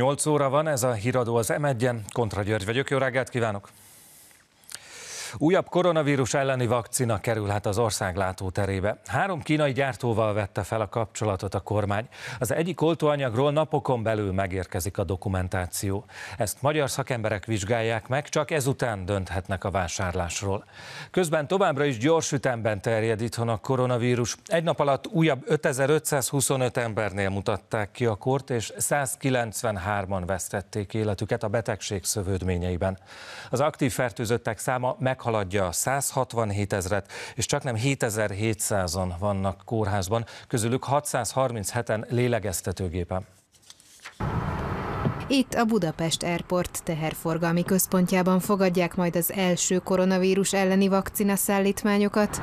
8 óra van, ez a híradó az m 1 Kontra György vagyok, jó reggelt kívánok! Újabb koronavírus elleni vakcina kerülhet az ország látóterébe. Három kínai gyártóval vette fel a kapcsolatot a kormány. Az egyik oltóanyagról napokon belül megérkezik a dokumentáció. Ezt magyar szakemberek vizsgálják meg, csak ezután dönthetnek a vásárlásról. Közben továbbra is gyors ütemben terjed itthon a koronavírus. Egy nap alatt újabb 5525 embernél mutatták ki a kort, és 193-an vesztették életüket a betegség szövődményeiben. Az aktív fertőzöttek száma meg meghaladja a 167 ezret, és csaknem 7700-an vannak kórházban, közülük 637-en lélegeztetőgépen. Itt a Budapest Airport teherforgalmi központjában fogadják majd az első koronavírus elleni vakcina szállítmányokat.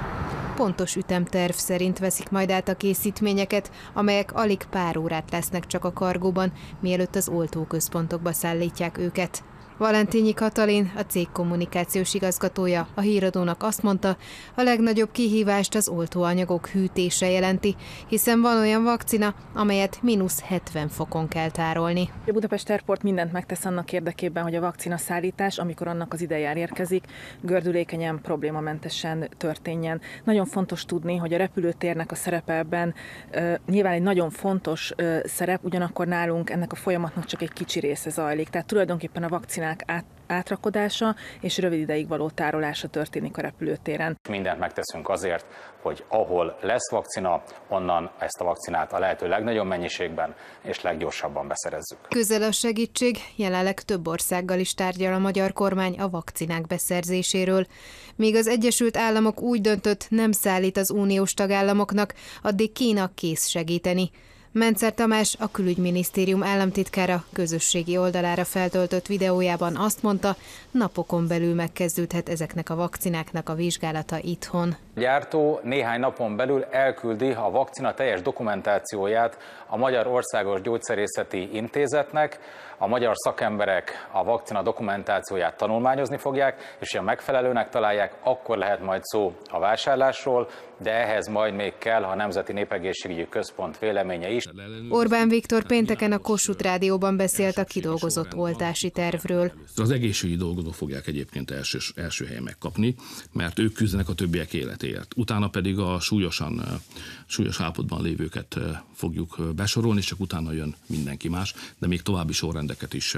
Pontos ütemterv szerint veszik majd át a készítményeket, amelyek alig pár órát lesznek csak a kargóban, mielőtt az oltóközpontokba szállítják őket. Valentinyi Katalin, a cég kommunikációs igazgatója a híradónak azt mondta, a legnagyobb kihívást az oltóanyagok hűtése jelenti, hiszen van olyan vakcina, amelyet mínusz 70 fokon kell tárolni. A Budapest Airport mindent megtesz annak érdekében, hogy a vakcina szállítás, amikor annak az idejár érkezik, gördülékenyen, problémamentesen történjen. Nagyon fontos tudni, hogy a repülőtérnek a szerepe ebben nyilván egy nagyon fontos szerep, ugyanakkor nálunk ennek a folyamatnak csak egy kicsi része zajlik. Tehát tulajdonképpen a vakcina katonák át átrakodása és rövid ideig való tárolása történik a repülőtéren. Mindent megteszünk azért, hogy ahol lesz vakcina, onnan ezt a vakcinát a lehető legnagyobb mennyiségben és leggyorsabban beszerezzük. Közel a segítség, jelenleg több országgal is tárgyal a magyar kormány a vakcinák beszerzéséről. Még az Egyesült Államok úgy döntött, nem szállít az uniós tagállamoknak, addig Kína kész segíteni. Mencer Tamás, a külügyminisztérium államtitkára közösségi oldalára feltöltött videójában azt mondta, napokon belül megkezdődhet ezeknek a vakcináknak a vizsgálata itthon. A gyártó néhány napon belül elküldi a vakcina teljes dokumentációját a Magyar Országos Gyógyszerészeti Intézetnek. A magyar szakemberek a vakcina dokumentációját tanulmányozni fogják, és ha megfelelőnek találják, akkor lehet majd szó a vásárlásról, de ehhez majd még kell a Nemzeti Népegészségügyi Központ véleménye is. Orbán Viktor pénteken a Kossuth Rádióban beszélt a kidolgozott oltási tervről. Az egészségügyi dolgozók fogják egyébként első, első helyen megkapni, mert ők küzdenek a többiek életéért. Utána pedig a súlyosan, súlyos állapotban lévőket fogjuk besorolni, és csak utána jön mindenki más, de még további sorrendeket is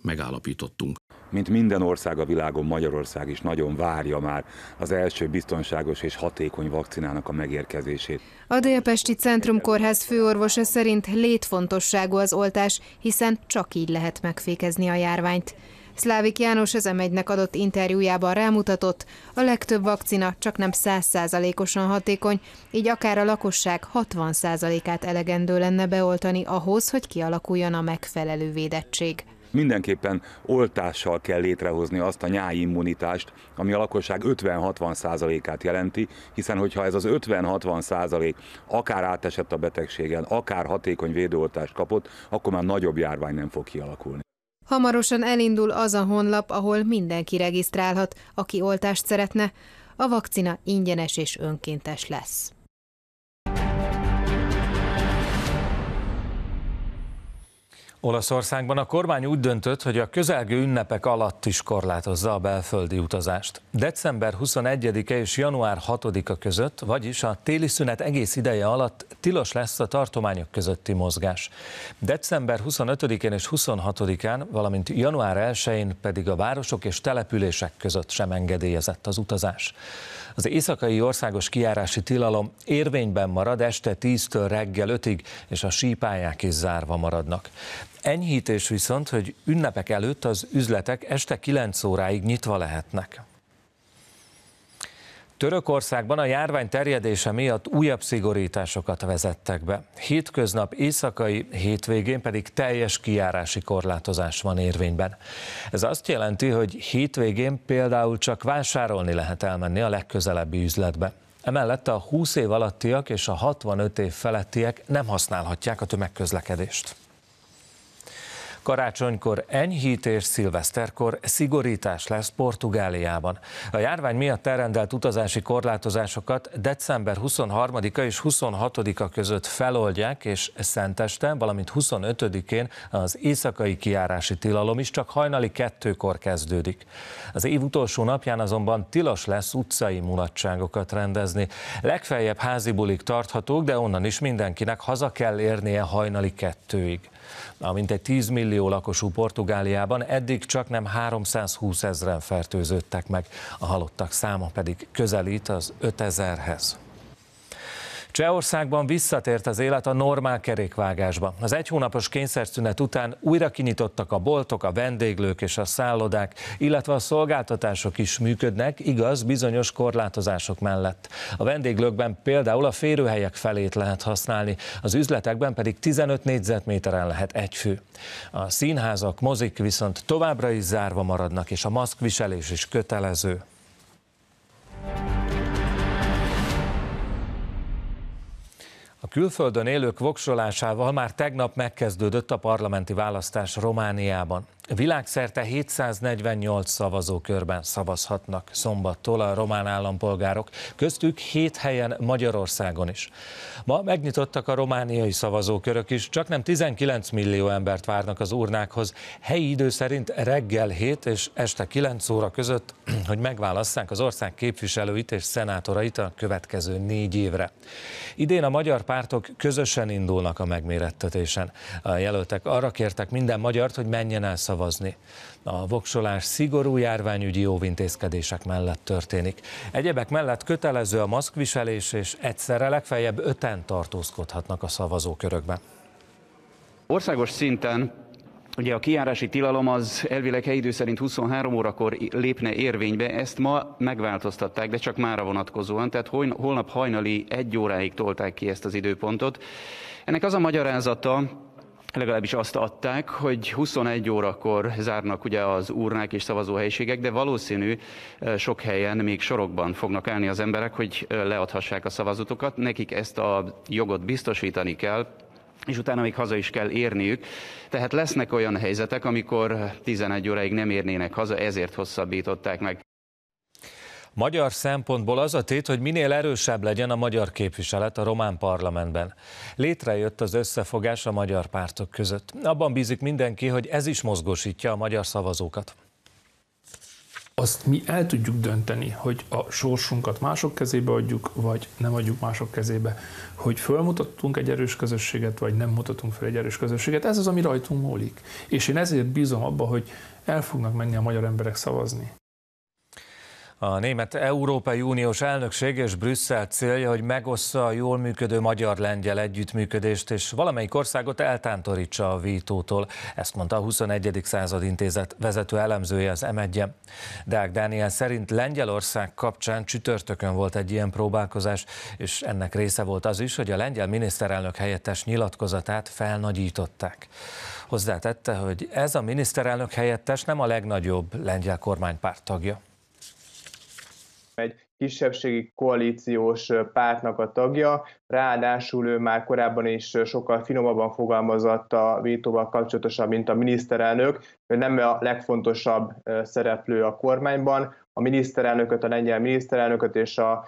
megállapítottunk mint minden ország a világon, Magyarország is nagyon várja már az első biztonságos és hatékony vakcinának a megérkezését. A Délpesti Centrum Kórház főorvosa szerint létfontosságú az oltás, hiszen csak így lehet megfékezni a járványt. Szlávik János az m adott interjújában rámutatott, a legtöbb vakcina csak nem 100%-osan hatékony, így akár a lakosság 60%-át elegendő lenne beoltani ahhoz, hogy kialakuljon a megfelelő védettség. Mindenképpen oltással kell létrehozni azt a nyáj immunitást, ami a lakosság 50-60 százalékát jelenti, hiszen hogyha ez az 50-60 százalék akár átesett a betegségen, akár hatékony védőoltást kapott, akkor már nagyobb járvány nem fog kialakulni. Hamarosan elindul az a honlap, ahol mindenki regisztrálhat, aki oltást szeretne. A vakcina ingyenes és önkéntes lesz. Olaszországban a kormány úgy döntött, hogy a közelgő ünnepek alatt is korlátozza a belföldi utazást. December 21-e és január 6-a között, vagyis a téli szünet egész ideje alatt tilos lesz a tartományok közötti mozgás. December 25-én és 26-án, valamint január 1-én pedig a városok és települések között sem engedélyezett az utazás. Az éjszakai országos kiárási tilalom érvényben marad este 10-től reggel 5-ig, és a sípályák is zárva maradnak. Enyhítés viszont, hogy ünnepek előtt az üzletek este 9 óráig nyitva lehetnek. Törökországban a járvány terjedése miatt újabb szigorításokat vezettek be. Hétköznap éjszakai, hétvégén pedig teljes kiárási korlátozás van érvényben. Ez azt jelenti, hogy hétvégén például csak vásárolni lehet elmenni a legközelebbi üzletbe. Emellett a 20 év alattiak és a 65 év felettiek nem használhatják a tömegközlekedést. Karácsonykor enyhítés, szilveszterkor szigorítás lesz Portugáliában. A járvány miatt elrendelt utazási korlátozásokat december 23-a és 26-a között feloldják, és szenteste, valamint 25-én az éjszakai kiárási tilalom is csak hajnali kettőkor kezdődik. Az év utolsó napján azonban tilos lesz utcai mulatságokat rendezni. Legfeljebb házi bulik tarthatók, de onnan is mindenkinek haza kell érnie hajnali kettőig. Amint egy 10 millió millió lakosú Portugáliában eddig csak nem 320 ezeren fertőződtek meg, a halottak száma pedig közelít az 5000-hez. Csehországban visszatért az élet a normál kerékvágásba. Az egy hónapos kényszerszünet után újra kinyitottak a boltok, a vendéglők és a szállodák, illetve a szolgáltatások is működnek, igaz, bizonyos korlátozások mellett. A vendéglőkben például a férőhelyek felét lehet használni, az üzletekben pedig 15 négyzetméteren lehet egy fő. A színházak, mozik viszont továbbra is zárva maradnak, és a maszkviselés is kötelező. Külföldön élők voksolásával már tegnap megkezdődött a parlamenti választás Romániában. Világszerte 748 szavazókörben szavazhatnak szombattól a román állampolgárok, köztük 7 helyen Magyarországon is. Ma megnyitottak a romániai szavazókörök is, csak nem 19 millió embert várnak az urnákhoz. Helyi idő szerint reggel 7 és este 9 óra között, hogy megválasszák az ország képviselőit és szenátorait a következő négy évre. Idén a magyar pártok közösen indulnak a megmérettetésen. A jelöltek arra kértek minden magyart, hogy menjen el szavazni szavazni. A voksolás szigorú járványügyi óvintézkedések mellett történik. Egyebek mellett kötelező a maszkviselés, és egyszerre legfeljebb öten tartózkodhatnak a szavazókörökben. Országos szinten Ugye a kiárási tilalom az elvileg idő szerint 23 órakor lépne érvénybe, ezt ma megváltoztatták, de csak mára vonatkozóan, tehát holnap hajnali egy óráig tolták ki ezt az időpontot. Ennek az a magyarázata, legalábbis azt adták, hogy 21 órakor zárnak ugye az urnák és szavazóhelyiségek, de valószínű sok helyen még sorokban fognak állni az emberek, hogy leadhassák a szavazatokat. Nekik ezt a jogot biztosítani kell, és utána még haza is kell érniük. Tehát lesznek olyan helyzetek, amikor 11 óráig nem érnének haza, ezért hosszabbították meg. Magyar szempontból az a tét, hogy minél erősebb legyen a magyar képviselet a román parlamentben. Létrejött az összefogás a magyar pártok között. Abban bízik mindenki, hogy ez is mozgósítja a magyar szavazókat. Azt mi el tudjuk dönteni, hogy a sorsunkat mások kezébe adjuk, vagy nem adjuk mások kezébe. Hogy fölmutattunk egy erős közösséget, vagy nem mutatunk fel egy erős közösséget, ez az, ami rajtunk múlik. És én ezért bízom abba, hogy el fognak menni a magyar emberek szavazni. A német Európai Uniós elnökség és Brüsszel célja, hogy megossza a jól működő magyar-lengyel együttműködést, és valamelyik országot eltántorítsa a vítótól, Ezt mondta a 21. század intézet vezető elemzője az m 1 Deák Dániel szerint Lengyelország kapcsán csütörtökön volt egy ilyen próbálkozás, és ennek része volt az is, hogy a lengyel miniszterelnök helyettes nyilatkozatát felnagyították. Hozzátette, hogy ez a miniszterelnök helyettes nem a legnagyobb lengyel kormánypárt tagja egy kisebbségi koalíciós pártnak a tagja, ráadásul ő már korábban is sokkal finomabban fogalmazott a vétóval kapcsolatosan, mint a miniszterelnök, ő nem a legfontosabb szereplő a kormányban, a miniszterelnököt, a lengyel miniszterelnököt és a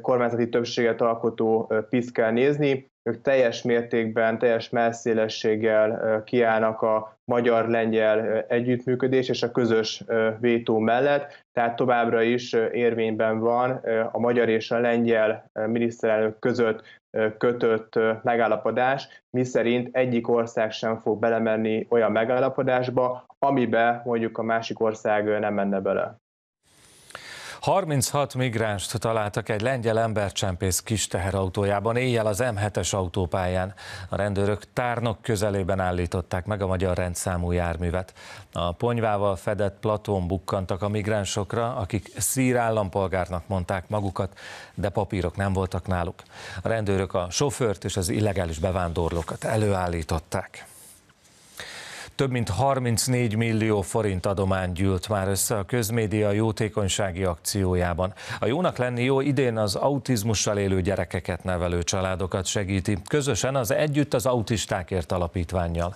kormányzati többséget alkotó PISZ kell nézni. Ők teljes mértékben, teljes messzélességgel kiállnak a magyar-lengyel együttműködés és a közös vétó mellett, tehát továbbra is érvényben van a magyar és a lengyel miniszterelnök között kötött megállapodás, miszerint egyik ország sem fog belemenni olyan megállapodásba, amibe mondjuk a másik ország nem menne bele. 36 migránst találtak egy lengyel embercsempész kis teherautójában éjjel az M7-es autópályán. A rendőrök tárnok közelében állították meg a magyar rendszámú járművet. A ponyvával fedett platón bukkantak a migránsokra, akik szír állampolgárnak mondták magukat, de papírok nem voltak náluk. A rendőrök a sofőrt és az illegális bevándorlókat előállították. Több mint 34 millió forint adomány gyűlt már össze a közmédia jótékonysági akciójában. A jónak lenni jó idén az autizmussal élő gyerekeket nevelő családokat segíti, közösen az Együtt az Autistákért Alapítványjal.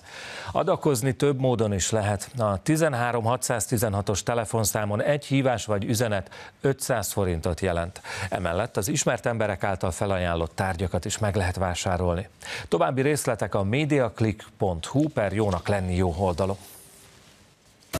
Adakozni több módon is lehet. A 13616-os telefonszámon egy hívás vagy üzenet 500 forintot jelent. Emellett az ismert emberek által felajánlott tárgyakat is meg lehet vásárolni. További részletek a mediaclick.hu per jónak lenni jó 好，的了。